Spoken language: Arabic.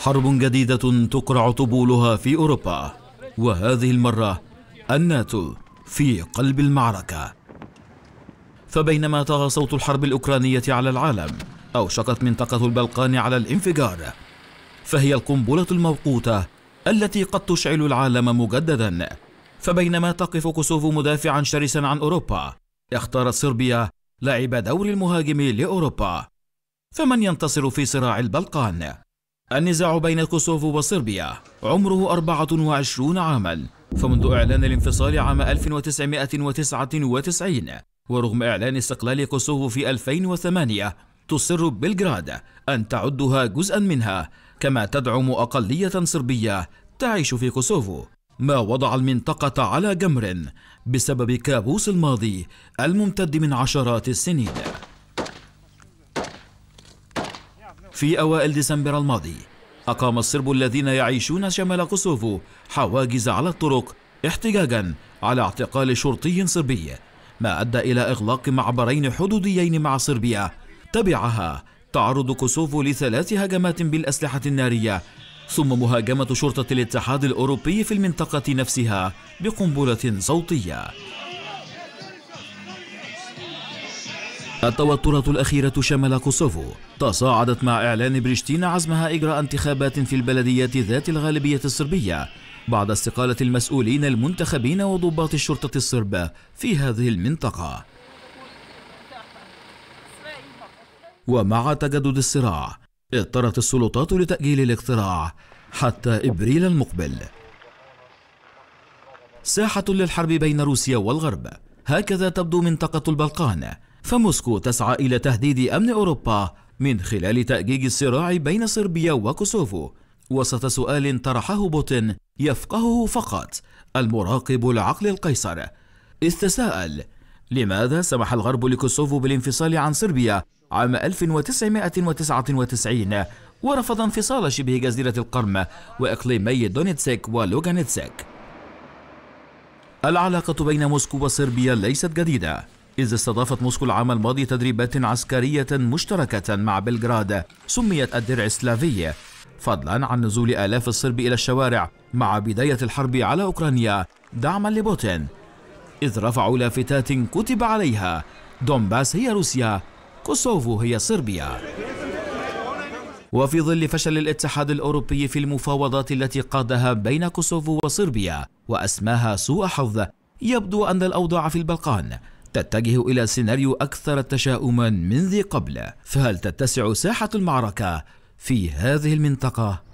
حرب جديدة تقرع طبولها في أوروبا وهذه المرة الناتو في قلب المعركة فبينما طغى صوت الحرب الأوكرانية على العالم أوشكت منطقة البلقان على الانفجار فهي القنبلة الموقوتة التي قد تشعل العالم مجددا فبينما تقف كوسوفو مدافعا شرسا عن أوروبا اختارت صربيا لعب دور المهاجم لأوروبا فمن ينتصر في صراع البلقان؟ النزاع بين كوسوفو وصربيا عمره 24 عاما فمنذ إعلان الانفصال عام 1999 ورغم إعلان استقلال كوسوفو في 2008 تصر بلغراد أن تعدها جزءا منها كما تدعم أقلية صربية تعيش في كوسوفو ما وضع المنطقة على جمر بسبب كابوس الماضي الممتد من عشرات السنين في أوائل ديسمبر الماضي أقام الصرب الذين يعيشون شمال كوسوفو حواجز على الطرق احتجاجا على اعتقال شرطي صربي ما أدى إلى إغلاق معبرين حدوديين مع صربيا تبعها تعرض كوسوفو لثلاث هجمات بالأسلحة النارية ثم مهاجمة شرطة الاتحاد الأوروبي في المنطقة نفسها بقنبلة صوتية التوترات الأخيرة شمال كوسوفو تصاعدت مع إعلان بريشتين عزمها إجراء انتخابات في البلديات ذات الغالبية الصربية بعد استقالة المسؤولين المنتخبين وضباط الشرطة الصرب في هذه المنطقة ومع تجدد الصراع اضطرت السلطات لتأجيل الاقتراع حتى إبريل المقبل ساحة للحرب بين روسيا والغرب هكذا تبدو منطقة البلقان فموسكو تسعى إلى تهديد أمن أوروبا من خلال تأجيج الصراع بين صربيا وكوسوفو وسط سؤال طرحه بوتين يفقهه فقط المراقب العقل القيصر إذ تساءل لماذا سمح الغرب لكوسوفو بالانفصال عن صربيا عام 1999 ورفض انفصال شبه جزيرة القرم وإقليمي دونيتسك ولوغانيتسك العلاقة بين موسكو وصربيا ليست جديدة إذ استضافت موسكو العام الماضي تدريبات عسكرية مشتركة مع بلغراد سميت الدرع السلافية فضلا عن نزول آلاف الصرب إلى الشوارع مع بداية الحرب على أوكرانيا دعما لبوتين إذ رفعوا لافتات كتب عليها دومباس هي روسيا كوسوفو هي صربيا وفي ظل فشل الاتحاد الأوروبي في المفاوضات التي قادها بين كوسوفو وصربيا وأسماها سوء حظ يبدو أن الأوضاع في البلقان تتجه إلى سيناريو أكثر تشاؤما من ذي قبل فهل تتسع ساحة المعركة في هذه المنطقة؟